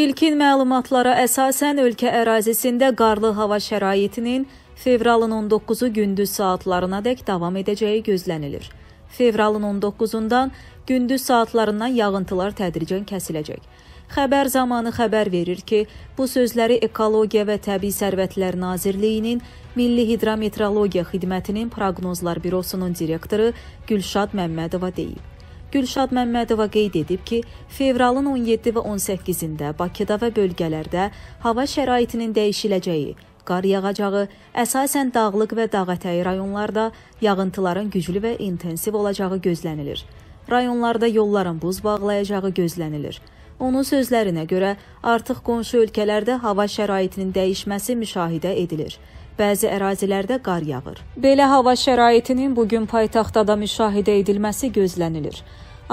İlkin məlumatlara əsasən ölkə ərazisində qarlı hava şəraitinin fevralın 19-u gündüz saatlarınadək davam edəcəyi gözlənilir. Fevralın 19-undan gündüz saatlarından yağıntılar tədricən kəsiləcək. Xəbər zamanı xəbər verir ki, bu sözləri Ekologiya və Təbii Sərvətlər Nazirliyinin Milli Hidrometeorologiya Xidmətinin proqnozlar bürosunun direktoru Gülşad Məmmədova deyib. Gülşad Məmmədova qeyd edib ki, fevralın 17 və 18-də Bakıda və bölgələrdə hava şəraitinin dəyişiləcəyi, qar yağacağı, əsasən dağlıq və dağətəyi rayonlarda yağıntıların güclü və intensiv olacağı gözlənilir. Rayonlarda yolların buz bağlayacağı gözlənilir. Onun sözlərinə görə, artıq qonşu ölkələrdə hava şəraitinin dəyişməsi müşahidə edilir. Bəzi ərazilərdə qar yağır. Belə hava şəraitinin bu gün paytaxtda da müşahidə edilməsi gözlənilir.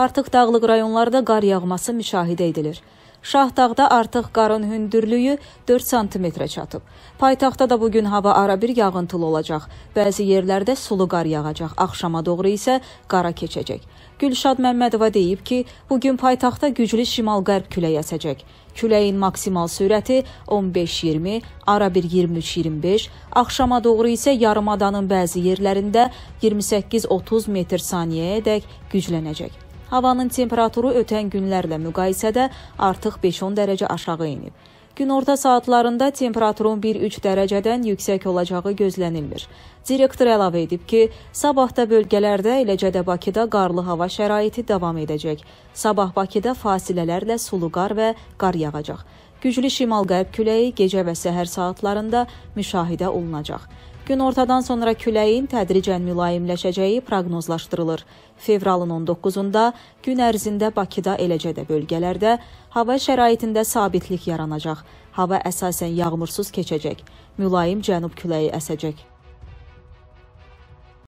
Artıq dağlıq rayonlarda qar yağması müşahidə edilir. Şahdağda artıq qarın hündürlüyü 4 sm-ə çatıb. Paytaxtda da bu gün hava arabir yağıntılı olacaq. Bəzi yerlərdə sulu qar yağacaq. Axşama doğru isə qara keçəcək. Gülşad Məmmədova deyib ki, bu gün paytaxtda güclü şimal-qərb küləyi əsəcək. Küləyin maksimal sürəti 15-20, arabir 23-25, axşama doğru isə yarımadanın bəzi yerlərində 28-30 metr saniyəyədək güclənəcək. Havanın temperaturu ötən günlərlə müqayisədə artıq 5-10 dərəcə aşağı enib. Günorta saatlarında temperaturun 1-3 dərəcədən yüksək olacağı gözlənilmir. Direktor əlavə edib ki, sabahda bölgələrdə, eləcə də Bakıda qarlı hava şəraiti davam edəcək. Sabah Bakıda fasilələrlə sulu qar və qar yağacaq. Güclü şimal-qərb küləyi gecə və səhər saatlarında müşahidə olunacaq. Günortadan sonra küləyin tədricən mülayimləşəcəyi proqnozlaşdırılır. Fevralın 19-da gün ərzində Bakıda eləcə də bölgələrdə hava şəraitində sabitlik yaranacaq. Hava əsasən yağmursuz keçəcək. Mülayim cənub küləyi əsəcək.